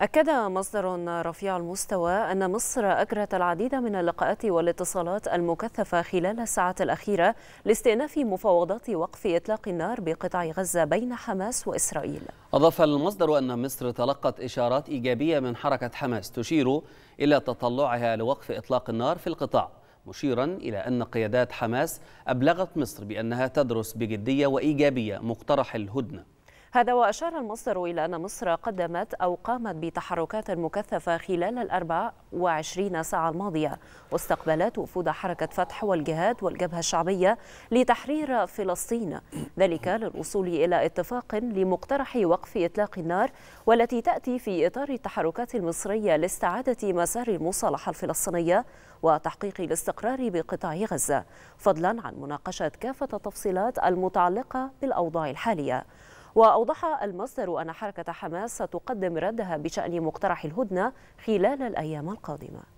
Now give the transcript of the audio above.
أكد مصدر رفيع المستوى أن مصر أجرت العديد من اللقاءات والاتصالات المكثفة خلال الساعات الأخيرة لاستئناف مفاوضات وقف إطلاق النار بقطاع غزة بين حماس وإسرائيل أضاف المصدر أن مصر تلقت إشارات إيجابية من حركة حماس تشير إلى تطلعها لوقف إطلاق النار في القطاع مشيرا إلى أن قيادات حماس أبلغت مصر بأنها تدرس بجدية وإيجابية مقترح الهدنة هذا وأشار المصدر إلى أن مصر قدمت أو قامت بتحركات مكثفة خلال الأربع وعشرين ساعة الماضية واستقبلت وفود حركة فتح والجهاد والجبهة الشعبية لتحرير فلسطين ذلك للوصول إلى اتفاق لمقترح وقف إطلاق النار والتي تأتي في إطار التحركات المصرية لاستعادة مسار المصالحة الفلسطينية وتحقيق الاستقرار بقطاع غزة فضلا عن مناقشة كافة التفصيلات المتعلقة بالأوضاع الحالية وأوضح المصدر أن حركة حماس ستقدم ردها بشأن مقترح الهدنة خلال الأيام القادمة